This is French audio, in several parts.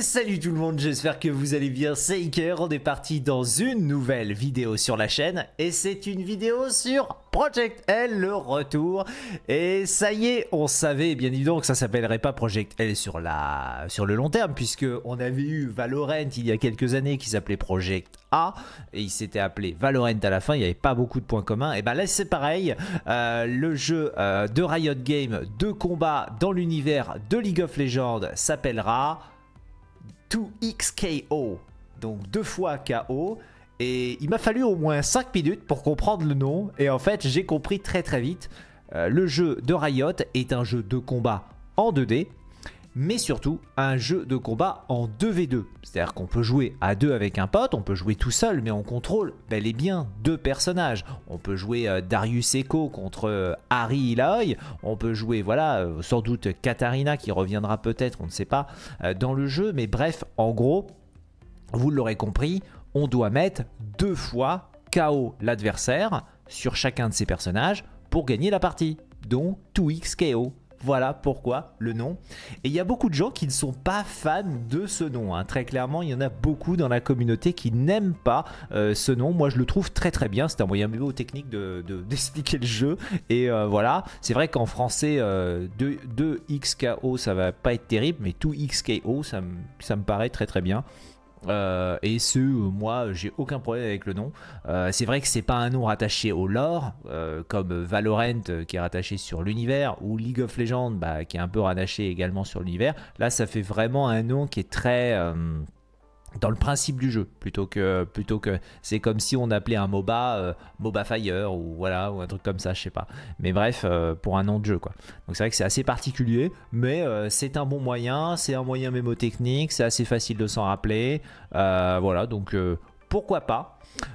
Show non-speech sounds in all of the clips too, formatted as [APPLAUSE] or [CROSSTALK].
salut tout le monde, j'espère que vous allez bien, c'est Iker, on est parti dans une nouvelle vidéo sur la chaîne et c'est une vidéo sur Project L, le retour. Et ça y est, on savait bien évidemment que ça s'appellerait pas Project L sur, la, sur le long terme puisque on avait eu Valorant il y a quelques années qui s'appelait Project A et il s'était appelé Valorant à la fin, il n'y avait pas beaucoup de points communs. Et ben là c'est pareil, euh, le jeu euh, de Riot Games de combat dans l'univers de League of Legends s'appellera... 2XKO. Donc deux fois KO. Et il m'a fallu au moins 5 minutes pour comprendre le nom. Et en fait, j'ai compris très très vite. Euh, le jeu de Riot est un jeu de combat en 2D mais surtout un jeu de combat en 2v2. C'est-à-dire qu'on peut jouer à deux avec un pote, on peut jouer tout seul, mais on contrôle bel et bien deux personnages. On peut jouer euh, Darius Echo contre euh, Harry on peut jouer, voilà, euh, sans doute Katarina qui reviendra peut-être, on ne sait pas, dans le jeu, mais bref, en gros, vous l'aurez compris, on doit mettre deux fois KO l'adversaire sur chacun de ses personnages pour gagner la partie. Donc 2x KO. Voilà pourquoi le nom. Et il y a beaucoup de gens qui ne sont pas fans de ce nom. Hein. Très clairement, il y en a beaucoup dans la communauté qui n'aiment pas euh, ce nom. Moi, je le trouve très très bien. C'est un moyen mieux technique de, [LAUGHS] d'expliquer le jeu. Et euh, voilà, c'est vrai qu'en français, 2, euh, xko ça va pas être terrible, mais 2xko, ça, ça me paraît très très bien. Euh, et ce, euh, moi, j'ai aucun problème avec le nom. Euh, c'est vrai que c'est pas un nom rattaché au lore, comme Valorant qui est rattaché sur l'univers, ou League of Legends bah, qui est un peu rattaché également sur l'univers. Là, ça fait vraiment un nom qui est très dans le principe du jeu plutôt que plutôt que c'est comme si on appelait un MOBA euh, MOBA Fire ou voilà ou un truc comme ça je sais pas mais bref euh, pour un nom de jeu quoi donc c'est vrai que c'est assez particulier mais euh, c'est un bon moyen c'est un moyen mémotechnique c'est assez facile de s'en rappeler voilà donc pourquoi pas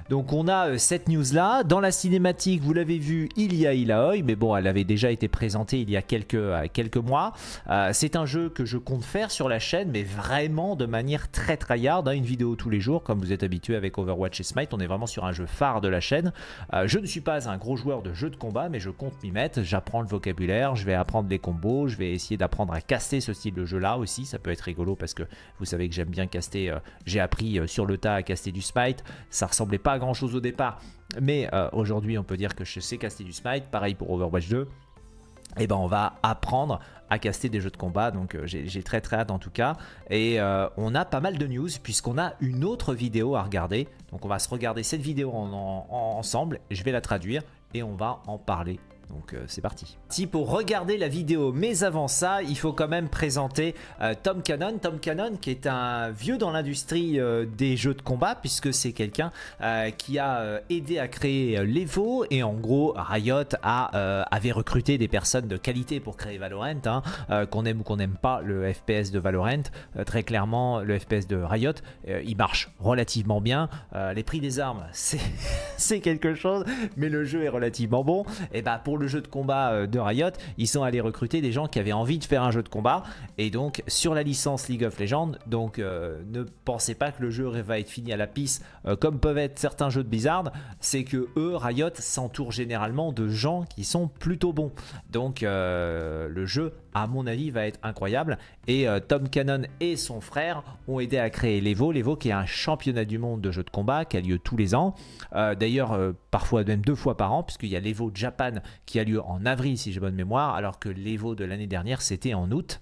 donc on a euh, cette news là. Dans la cinématique, vous l'avez vu, il y a Ilaoi, mais bon, elle avait déjà été présentée il y a quelques, euh, mois. Euh, c'est un jeu que je compte faire sur la chaîne, mais vraiment de manière très tryhard, hein, une vidéo tous les jours, comme vous êtes habitué avec Overwatch et Smite. On est vraiment sur un jeu phare de la chaîne. je ne suis pas un gros joueur de jeux de combat, mais je compte m'y mettre. J'apprends le vocabulaire, je vais apprendre les combos, je vais essayer d'apprendre à caster ce style de jeu là aussi. Ça peut être rigolo parce que vous savez que j'aime bien caster. J'ai appris sur le tas à caster du Smite ça ressemblait pas à grand chose au départ, mais euh, aujourd'hui on peut dire que je sais caster du Smite, pareil pour Overwatch 2, et eh ben on va apprendre à caster des jeux de combat, donc euh, j'ai très très hâte en tout cas. Et euh, on a pas mal de news puisqu'on a une autre vidéo à regarder. Donc on va se regarder cette vidéo ensemble, je vais la traduire et on va en parler donc euh, c'est parti. Si pour regarder la vidéo, mais avant ça, il faut quand même présenter euh, Tom Cannon. Tom Cannon qui est un vieux dans l'industrie euh, des jeux de combat puisque c'est quelqu'un qui a aidé à créer l'Evo et en gros Riot a, avait recruté des personnes de qualité pour créer Valorant, hein, qu'on aime ou qu'on n'aime pas le FPS de Valorant. très clairement, le FPS de Riot, il marche relativement bien. les prix des armes, [LAUGHS] c'est quelque chose, mais le jeu est relativement bon. Et bah pour le jeu de combat euh, de Riot, ils sont allés recruter des gens qui avaient envie de faire un jeu de combat. Et donc, sur la licence League of Legends, donc euh, ne pensez pas que le jeu va être fini à la piste euh, comme peuvent être certains jeux de Blizzard. C'est que eux, Riot, s'entourent généralement de gens qui sont plutôt bons. Donc, le jeu, à mon avis, va être incroyable. Et euh, Tom Cannon et son frère ont aidé à créer l'Evo. L'Evo qui est un championnat du monde de jeux de combat qui a lieu tous les ans. Euh, d'ailleurs, euh, parfois même deux fois par an, puisqu'il y a l'Evo Japan qui a lieu en avril, si j'ai bonne mémoire, alors que l'Evo de l'année dernière, c'était en août.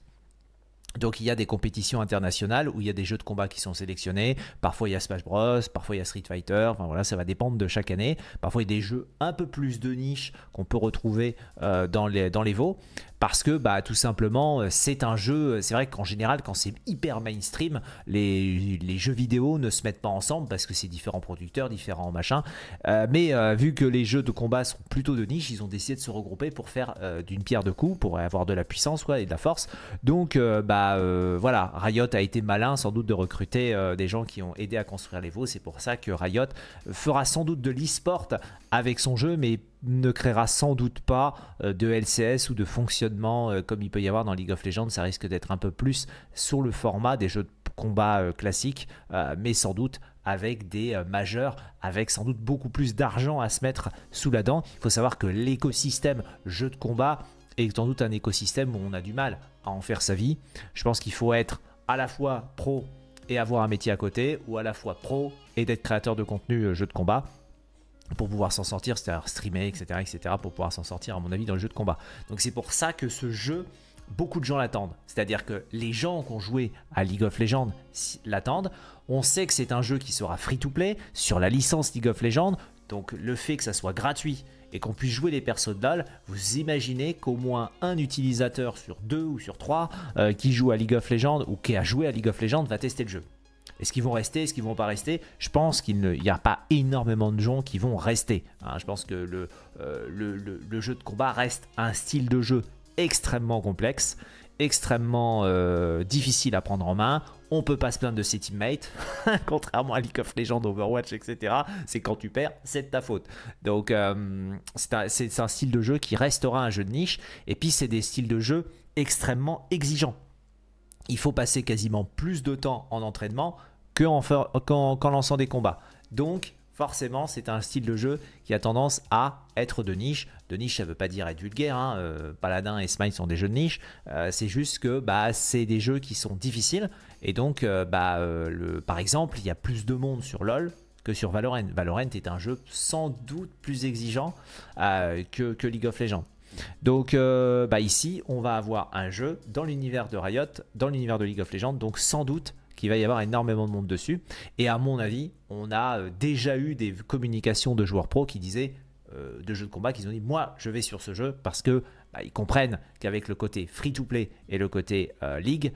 Donc il y a des compétitions internationales où il y a des jeux de combat qui sont sélectionnés. Parfois il y a Smash Bros, parfois il y a Street Fighter. Enfin voilà, ça va dépendre de chaque année. Parfois il y a des jeux un peu plus de niche qu'on peut retrouver euh, dans les dans les veaux parce que bah tout simplement euh, c'est un jeu. Euh, c'est vrai qu'en général quand c'est hyper mainstream, les, les, jeux vidéo ne se mettent pas ensemble parce que c'est différents producteurs, différents machins. mais vu que les jeux de combat sont plutôt de niche, ils ont décidé de se regrouper pour faire d'une pierre deux coups, pour avoir de la puissance et de la force. Donc bah euh, voilà, Riot a été malin sans doute de recruter euh, des gens qui ont aidé à construire les veaux. C'est pour ça que Riot fera sans doute de l'e-sport avec son jeu, mais ne créera sans doute pas euh, de LCS ou de fonctionnement comme il peut y avoir dans League of Legends. Ça risque d'être un peu plus sur le format des jeux de combat classiques, mais sans doute avec des majeurs, avec sans doute beaucoup plus d'argent à se mettre sous la dent. Il faut savoir que l'écosystème jeu de combat et sans doute un écosystème où on a du mal à en faire sa vie. Je pense qu'il faut être à la fois pro et avoir un métier à côté, ou à la fois pro et d'être créateur de contenu euh, jeu de combat pour pouvoir s'en sortir, c'est-à-dire streamer, etc., etc., pour pouvoir s'en sortir, à mon avis, dans le jeu de combat. Donc c'est pour ça que ce jeu, beaucoup de gens l'attendent. C'est-à-dire que les gens qui ont joué à League of Legends l'attendent. On sait que c'est un jeu qui sera free-to-play sur la licence League of Legends. Donc le fait que ça soit gratuit et qu'on puisse jouer des persos de vous imaginez qu'au moins un utilisateur sur deux ou sur trois euh, qui joue à League of Legends ou qui a joué à League of Legends va tester le jeu. Est-ce qu'ils vont rester Est-ce qu'ils vont pas rester Je pense qu'il n'y a pas énormément de gens qui vont rester. Hein. je pense que euh, le, jeu de combat reste un style de jeu extrêmement complexe, extrêmement euh, difficile à prendre en main on peut pas se plaindre de ses teammates, [LAUGHS] contrairement à League of Legends, Overwatch, etc. C'est quand tu perds, c'est de ta faute. Donc euh, c'est un, style de jeu qui restera un jeu de niche, et puis c'est des styles de jeu extrêmement exigeants. Il faut passer quasiment plus de temps en entraînement qu'en en, lançant des combats. Donc forcément, c'est un style de jeu qui a tendance à être de niche. De niche, ça veut pas dire être vulgaire. Hein. Euh, Paladin et Smite sont des jeux de niche. Euh, c'est juste que bah, c'est des jeux qui sont difficiles. Et donc, euh, bah, le, par exemple, il y a plus de monde sur LoL que sur Valorant. Valorant est un jeu sans doute plus exigeant que, League of Legends. Donc bah, ici, on va avoir un jeu dans l'univers de Riot, dans l'univers de League of Legends, donc sans doute il va y avoir énormément de monde dessus. Et à mon avis, on a euh, déjà eu des communications de joueurs pro qui disaient euh, de jeux de combat qu'ils ont dit moi je vais sur ce jeu parce que bah, ils comprennent qu'avec le côté free to play et le côté euh, league,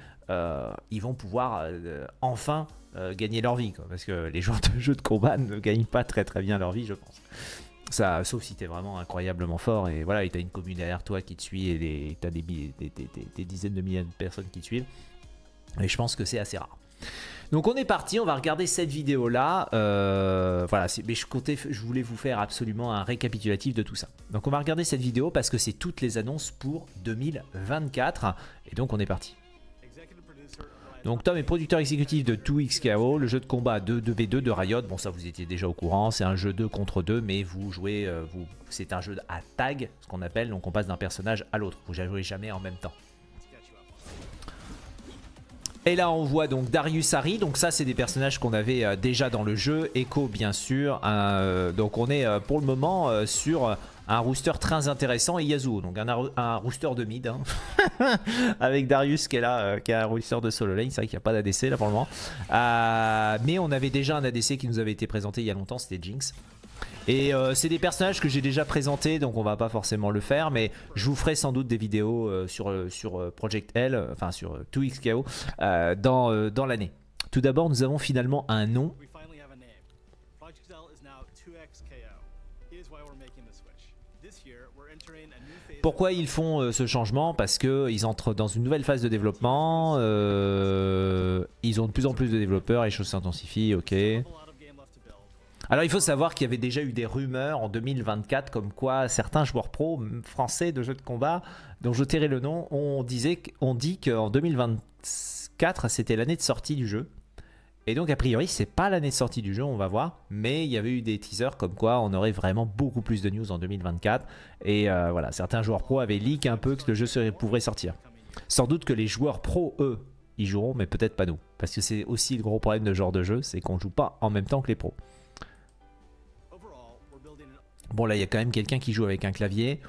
ils vont pouvoir enfin gagner leur vie parce que les joueurs de jeux de combat ne gagnent pas très très bien leur vie, je pense. Ça, sauf si es vraiment incroyablement fort et voilà, et t'as une commune derrière toi qui te suit et t'as des, des, des, dizaines de milliers de personnes qui te suivent. Et je pense que c'est assez rare. Donc on est parti, on va regarder cette vidéo là. Euh, voilà, mais je comptais, je voulais vous faire absolument un récapitulatif de tout ça. Donc on va regarder cette vidéo parce que c'est toutes les annonces pour 2024. Et donc on est parti. Donc Tom est producteur exécutif de 2XKO, le jeu de combat de 2v2 de Riot. Bon ça vous étiez déjà au courant, c'est un jeu 2 contre 2 mais vous jouez, euh, vous, c'est un jeu à tag, ce qu'on appelle, donc on passe d'un personnage à l'autre. Vous ne jouez jamais en même temps. Et là on voit donc Darius Harry, donc ça c'est des personnages qu'on avait euh, déjà dans le jeu, Echo bien sûr, euh, donc on est euh, pour le moment sur un rooster très intéressant et Yasuo, donc un, rooster de mid, hein. [LAUGHS] avec Darius qui est là, qui est un rooster de solo lane, c'est vrai qu'il n'y a pas d'ADC là pour le moment, mais on avait déjà un ADC qui nous avait été présenté il y a longtemps, c'était Jinx. Et euh, c'est des personnages que j'ai déjà présentés, donc on va pas forcément le faire, mais je vous ferai sans doute des vidéos euh, sur, euh, sur Project L, enfin sur 2XKO, dans, dans l'année. Tout d'abord, nous avons finalement un nom. Pourquoi ils font ce changement Parce qu'ils entrent dans une nouvelle phase de développement, ils ont de plus en plus de développeurs, les choses s'intensifient, ok. Alors il faut savoir qu'il y avait déjà eu des rumeurs en 2024 comme quoi certains joueurs pro français de jeux de combat, dont je tairai le nom, on, disait, on dit qu'en 2024 c'était l'année de sortie du jeu. Et donc a priori c'est pas l'année de sortie du jeu, on va voir, mais il y avait eu des teasers comme quoi on aurait vraiment beaucoup plus de news en 2024. Et euh, voilà, certains joueurs pro avaient leak un peu que le jeu serait, pourrait sortir. Sans doute que les joueurs pro, eux, y joueront, mais peut-être pas nous. Parce que c'est aussi le gros problème de ce genre de jeu, c'est qu'on joue pas en même temps que les pros. Bon là, il y a quand même quelqu'un qui joue avec un clavier.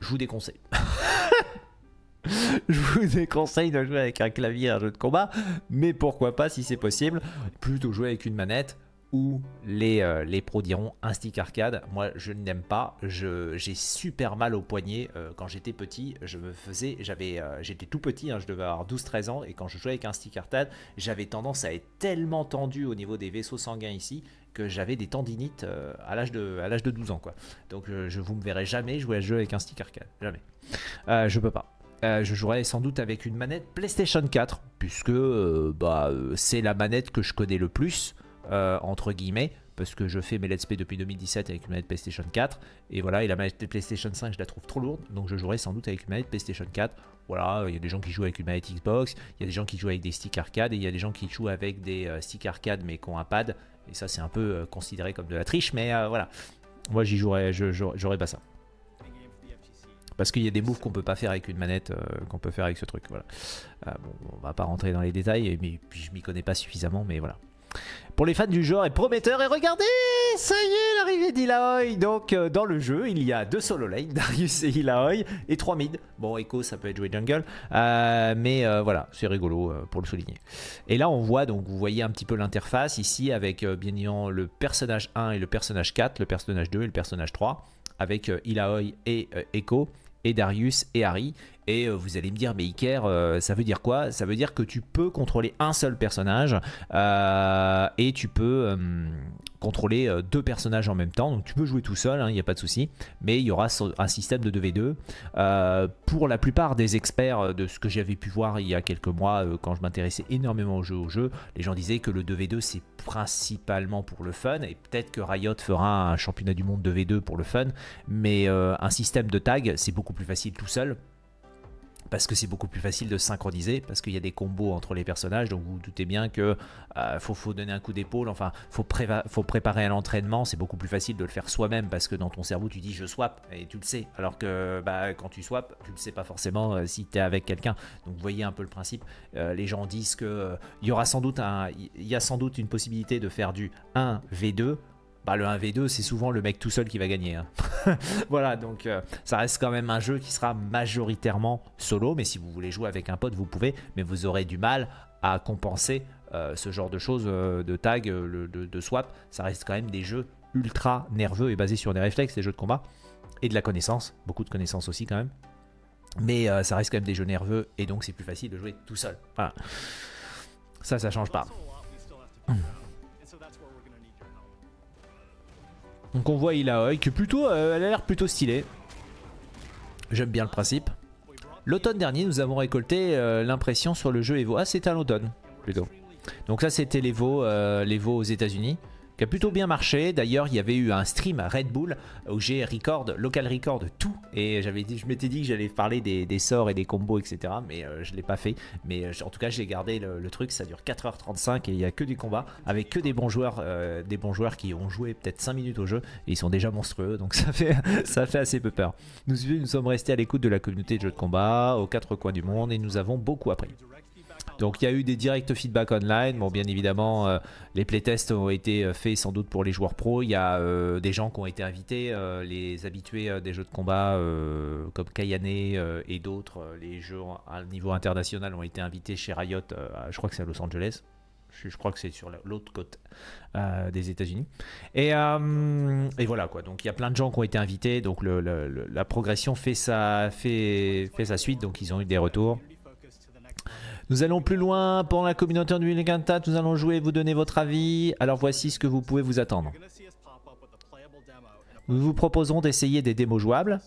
Je vous déconseille. [LAUGHS] je vous déconseille de jouer avec un clavier à un jeu de combat, mais pourquoi pas si c'est possible, plutôt jouer avec une manette où les, euh, les pros diront un stick arcade. Moi, je n'aime pas. J'ai super mal au poignet. Euh, quand j'étais petit, je me faisais. J'avais, euh, j'étais tout petit, hein, je devais avoir 12-13 ans. Et quand je jouais avec un stick arcade, j'avais tendance à être tellement tendu au niveau des vaisseaux sanguins ici que j'avais des tendinites à l'âge de, à de 12 ans. Quoi. Donc, je vous me verrai jamais jouer à ce jeu avec un stick arcade. Jamais. je peux pas. je jouerai sans doute avec une manette PlayStation 4, puisque bah, c'est la manette que je connais le plus. Euh, entre guillemets, parce que je fais mes let's play depuis 2017 avec une manette PlayStation 4, et voilà, et la manette PlayStation 5, je la trouve trop lourde, donc je jouerai sans doute avec une manette PlayStation 4. Voilà, il y a des gens qui jouent avec une manette Xbox, il y a des gens qui jouent avec des sticks arcade, et il y a des gens qui jouent avec des euh, sticks arcade mais qui ont un pad, et ça c'est un peu euh, considéré comme de la triche, mais voilà, moi j'y jouerai, j'aurais pas ça. Parce qu'il y a des moves qu'on peut pas faire avec une manette, qu'on peut faire avec ce truc, voilà. bon, on va pas rentrer dans les détails, mais puis je m'y connais pas suffisamment, mais voilà pour les fans du genre est prometteur. Et regardez, ça y est, l'arrivée d'Ilaoi. Donc, euh, dans le jeu, il y a deux solo lane, [LAUGHS] Darius et Ilaoi, et trois mid. Bon, Echo, ça peut être joué jungle, euh, mais euh, voilà, c'est rigolo pour le souligner. Et là, on voit, donc, vous voyez un petit peu l'interface ici avec bien évidemment le personnage 1 et le personnage 4, le personnage 2 et le personnage 3, avec Ilaoi et Echo, et Darius et Harry. Et euh, vous allez me dire, mais Iker, euh, ça veut dire quoi Ça veut dire que tu peux contrôler un seul personnage euh, et tu peux contrôler deux personnages en même temps. Donc tu peux jouer tout seul, il hein, n'y a pas de souci. Mais il y aura un système de 2v2. pour la plupart des experts de ce que j'avais pu voir il y a quelques mois, quand je m'intéressais énormément au jeu, au jeu, les gens disaient que le 2v2 c'est principalement pour le fun. Et peut-être que Riot fera un championnat du monde 2v2 pour le fun. Mais un système de tag, c'est beaucoup plus facile tout seul parce que c'est beaucoup plus facile de synchroniser, parce qu'il y a des combos entre les personnages, donc vous, vous doutez bien que euh, faut, donner un coup d'épaule, enfin faut, faut préparer à l'entraînement, c'est beaucoup plus facile de le faire soi-même, parce que dans ton cerveau tu dis je swap, et tu le sais, alors que bah, quand tu swaps, tu le sais pas forcément euh, si tu es avec quelqu'un, donc vous voyez un peu le principe, euh, les gens disent qu'il y aura sans doute y a sans doute une possibilité de faire du 1v2 bah, le 1v2, c'est souvent le mec tout seul qui va gagner. Hein. [LAUGHS] voilà, donc euh, ça reste quand même un jeu qui sera majoritairement solo, mais si vous voulez jouer avec un pote, vous pouvez, mais vous aurez du mal à compenser euh, ce genre de choses, euh, de tag, de, swap. Ça reste quand même des jeux ultra nerveux et basés sur des réflexes, des jeux de combat, et de la connaissance, beaucoup de connaissances aussi quand même. Mais ça reste quand même des jeux nerveux, et donc c'est plus facile de jouer tout seul. Voilà. Ça, ça change pas. Donc on voit Ilaoi, que plutôt, euh, elle a l'air plutôt stylée. J'aime bien le principe. L'automne dernier, nous avons récolté euh, l'impression sur le jeu Evo. Ah, c'était à l'automne, plutôt. Donc ça, c'était l'Evo, les euh, aux États-Unis qui a plutôt bien marché. D'ailleurs, il y avait eu un stream à Red Bull où j'ai record, local record tout. Et j'avais dit, je m'étais dit que j'allais parler des, sorts et des combos, etc. Mais euh, je l'ai pas fait. Mais euh, en tout cas, j'ai gardé le, truc. Ça dure 4h35 et il n'y a que du combat avec que des bons joueurs, euh, des bons joueurs qui ont joué peut-être 5 minutes au jeu. Et ils sont déjà monstrueux, donc ça fait, [LAUGHS] ça fait assez peu peur. Nous, nous sommes restés à l'écoute de la communauté de jeux de combat aux quatre coins du monde et nous avons beaucoup appris. Donc il y a eu des directs feedback online. Bon, bien évidemment, euh, les playtests ont été euh, faits sans doute pour les joueurs pro. Il y a euh, des gens qui ont été invités, les habitués des jeux de combat comme Kayane et d'autres. les jeux à niveau international ont été invités chez Riot, je crois que c'est à Los Angeles. Je, crois que c'est sur l'autre côte des États-Unis. Et, voilà quoi. Donc il y a plein de gens qui ont été invités. Donc la progression fait fait, fait sa suite. Donc ils ont eu des retours. Nous allons plus loin pour la communauté du Nous allons jouer, et vous donner votre avis. Alors voici ce que vous pouvez vous attendre. Nous vous proposons d'essayer des démos jouables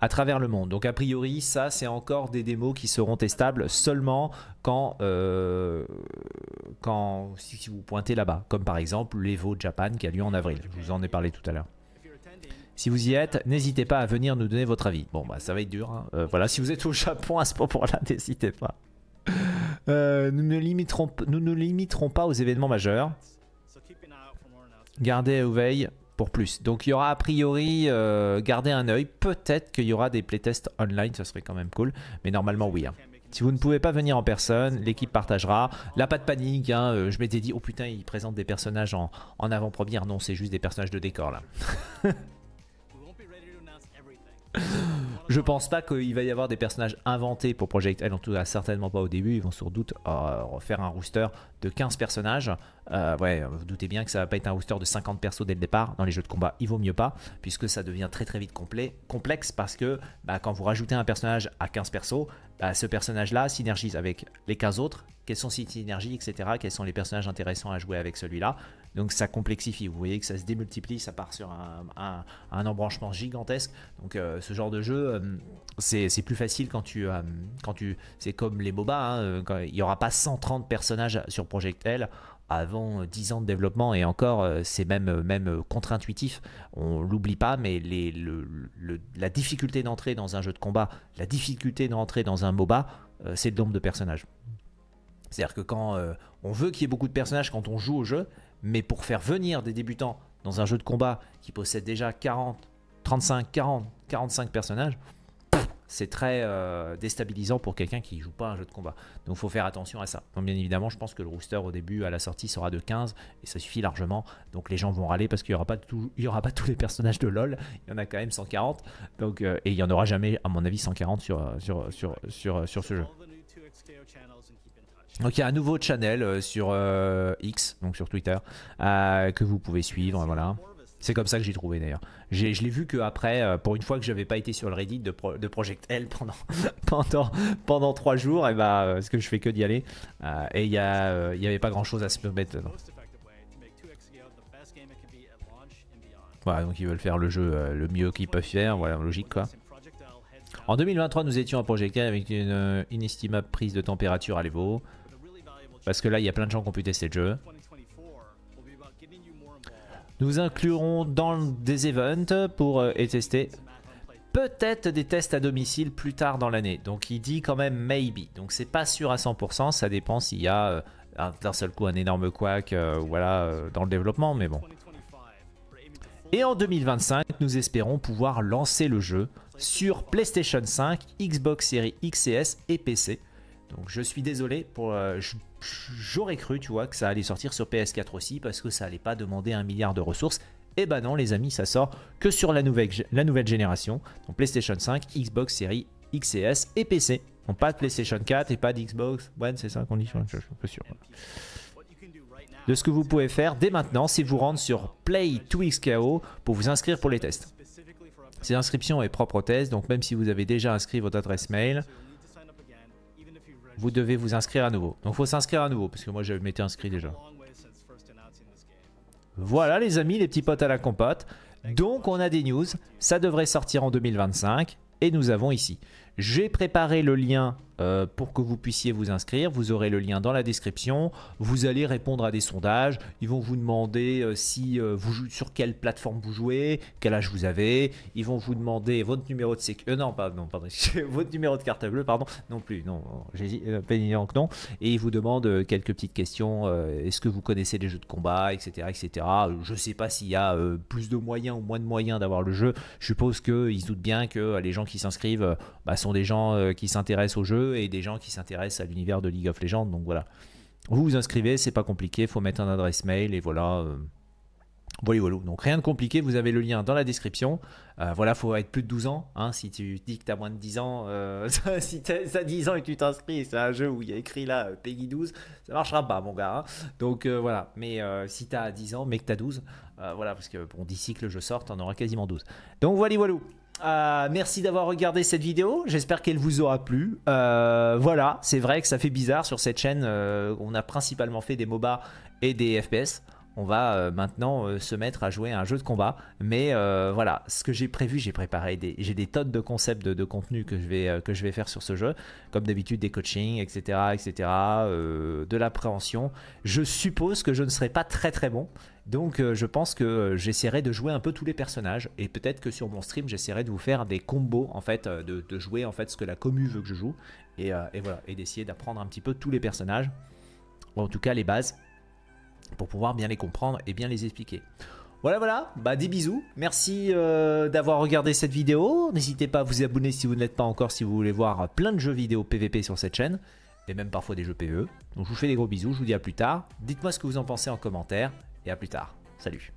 à travers le monde. Donc a priori, ça c'est encore des démos qui seront testables seulement quand, euh, quand si vous pointez là-bas, comme par exemple l'Evo Japan qui a lieu en avril. Je vous en ai parlé tout à l'heure. Si vous y êtes, n'hésitez pas à venir nous donner votre avis. Bon, bah ça va être dur. Hein. Euh, voilà, si vous êtes au Japon à ce moment-là, [LAUGHS] n'hésitez pas. Euh, nous, ne limiterons, nous limiterons pas aux événements majeurs. Gardez à veille pour plus. Donc il y aura a priori, euh, gardez un oeil. Peut-être qu'il y aura des playtests online, ça serait quand même cool. Mais normalement oui. Hein. Si vous ne pouvez pas venir en personne, l'équipe partagera. Là, pas de panique. Hein. Euh, je m'étais dit, oh putain, ils présentent des personnages en, en avant-première. Non, c'est juste des personnages de décor là. [LAUGHS] [LAUGHS] Je pense pas qu'il va y avoir des personnages inventés pour Project L, en tout cas certainement pas au début. Ils vont sans doute euh, refaire un rooster de 15 personnages. Euh, ouais, vous doutez bien que ça va pas être un rooster de 50 persos dès le départ. Dans les jeux de combat, il vaut mieux pas, puisque ça devient très très vite complet, complexe parce que bah, quand vous rajoutez un personnage à 15 persos, bah, ce personnage-là synergise avec les 15 autres. Quelles sont ses synergies, etc. Quels sont les personnages intéressants à jouer avec celui-là donc ça complexifie. Vous voyez que ça se démultiplie, ça part sur un, embranchement gigantesque. Donc euh, ce genre de jeu, euh, c'est plus facile quand tu, euh, quand tu, c'est comme les MOBA. Hein, il n'y aura pas 130 personnages sur Project L avant 10 ans de développement et encore c'est même, même contre-intuitif, on l'oublie pas, mais les, la difficulté d'entrer dans un jeu de combat, la difficulté d'entrer dans un MOBA, c'est le nombre de personnages. C'est-à-dire que quand on veut qu'il y ait beaucoup de personnages quand on joue au jeu, mais pour faire venir des débutants dans un jeu de combat qui possède déjà 40, 35, 40, 45 personnages, c'est très euh, déstabilisant pour quelqu'un qui ne joue pas un jeu de combat. Donc il faut faire attention à ça. bien évidemment, je pense que le rooster au début, à la sortie, sera de 15 et ça suffit largement. Donc les gens vont râler parce qu'il n'y aura, pas y aura pas tous les personnages de LoL. Il y en a quand même 140. Donc, euh, et il n'y en aura jamais, à mon avis, 140 sur, euh, sur, sur, sur, sur ce jeu. Donc il y a un nouveau channel euh, sur euh, X, donc sur Twitter, euh, que vous pouvez suivre, voilà. C'est comme ça que j'ai trouvé d'ailleurs. Je l'ai vu que après, pour une fois que j'avais pas été sur le Reddit de, Project L pendant, [LAUGHS] pendant, pendant trois jours, et bah, ce que je fais que d'y aller, et il n'y avait pas grand chose à se mettre dedans. Voilà, donc ils veulent faire le jeu le mieux qu'ils peuvent faire, voilà, logique quoi. En 2023, nous étions à Project L avec une inestimable prise de température à l'Evo parce que là, il y a plein de gens qui ont pu tester le jeu. Nous inclurons dans des events pour euh, tester peut-être des tests à domicile plus tard dans l'année. Donc il dit quand même maybe. Donc c'est pas sûr à 100%, ça dépend s'il y a euh, d'un seul coup un énorme quack euh, voilà, dans le développement, mais bon. Et en 2025, nous espérons pouvoir lancer le jeu sur PlayStation 5, Xbox Series X et S et PC. Donc je suis désolé, pour, j'aurais cru, tu vois, que ça allait sortir sur PS4 aussi parce que ça allait pas demander un milliard de ressources. Et bah ben non, les amis, ça sort que sur la nouvelle, la nouvelle génération, donc PlayStation 5, Xbox Series xs et PC. Donc pas de PlayStation 4 et pas d'Xbox One, c'est ça qu'on dit, je suis sûr. De ce que vous pouvez faire dès maintenant, c'est vous rendre sur Play2XKO pour vous inscrire pour les tests. Cette inscription est propre aux test, donc même si vous avez déjà inscrit votre adresse mail, vous devez vous inscrire à nouveau. Donc il faut s'inscrire à nouveau, parce que moi j'avais m'étais inscrit déjà. Voilà les amis, les petits potes à la compote. Donc on a des news, ça devrait sortir en 2025, et nous avons ici. J'ai préparé le lien euh, pour que vous puissiez vous inscrire. Vous aurez le lien dans la description. Vous allez répondre à des sondages. Ils vont vous demander euh, si euh, vous jouez, sur quelle plateforme vous jouez, quel âge vous avez. Ils vont vous demander votre numéro de non, pardon, [LAUGHS] votre numéro de carte bleue, pardon. Non plus, non. J'hésite, que non. Et ils vous demandent quelques petites questions. Est-ce que vous connaissez les jeux de combat, etc., etc. Je sais pas s'il y a plus de moyens ou moins de moyens d'avoir le jeu. Je suppose qu'ils doutent bien que les gens qui s'inscrivent bah, sont des gens qui s'intéressent au jeu et des gens qui s'intéressent à l'univers de League of Legends. Donc voilà. Vous vous inscrivez, c'est pas compliqué, il faut mettre un adresse mail et euh, voilà. voilà, Donc rien de compliqué, vous avez le lien dans la description. Euh, voilà, faut être plus de 12 ans. Hein, si tu dis que tu as moins de 10 ans, euh, [LAUGHS] si tu as 10 ans et tu t'inscris, c'est un jeu où il y a écrit là euh, Peggy 12, ça marchera pas, mon gars. Hein. Donc voilà, mais si tu as 10 ans, mais que tu as 12, voilà, parce que bon, d'ici que le jeu sorte, on auras quasiment 12. Donc voilà, voilà. Euh, merci d'avoir regardé cette vidéo. J'espère qu'elle vous aura plu. Euh, voilà, c'est vrai que ça fait bizarre sur cette chaîne. Euh, on a principalement fait des MOBA et des FPS on va euh, maintenant euh, se mettre à jouer à un jeu de combat. Mais euh, voilà, ce que j'ai prévu, j'ai préparé j'ai des tonnes de concepts de, contenu que je vais que je vais faire sur ce jeu, comme d'habitude des coachings, etc., etc., de l'appréhension. Je suppose que je ne serai pas très très bon. Donc je pense que j'essaierai de jouer un peu tous les personnages et peut-être que sur mon stream j'essaierai de vous faire des combos en fait, de, jouer en fait ce que la commu veut que je joue et, et voilà et d'essayer d'apprendre un petit peu tous les personnages, ou en tout cas les bases pour pouvoir bien les comprendre et bien les expliquer. Voilà, voilà, bah, des bisous. Merci euh, d'avoir regardé cette vidéo. N'hésitez pas à vous abonner si vous ne l'êtes pas encore, si vous voulez voir plein de jeux vidéo PVP sur cette chaîne, et même parfois des jeux PVE. Donc je vous fais des gros bisous, je vous dis à plus tard. Dites-moi ce que vous en pensez en commentaire, et à plus tard. Salut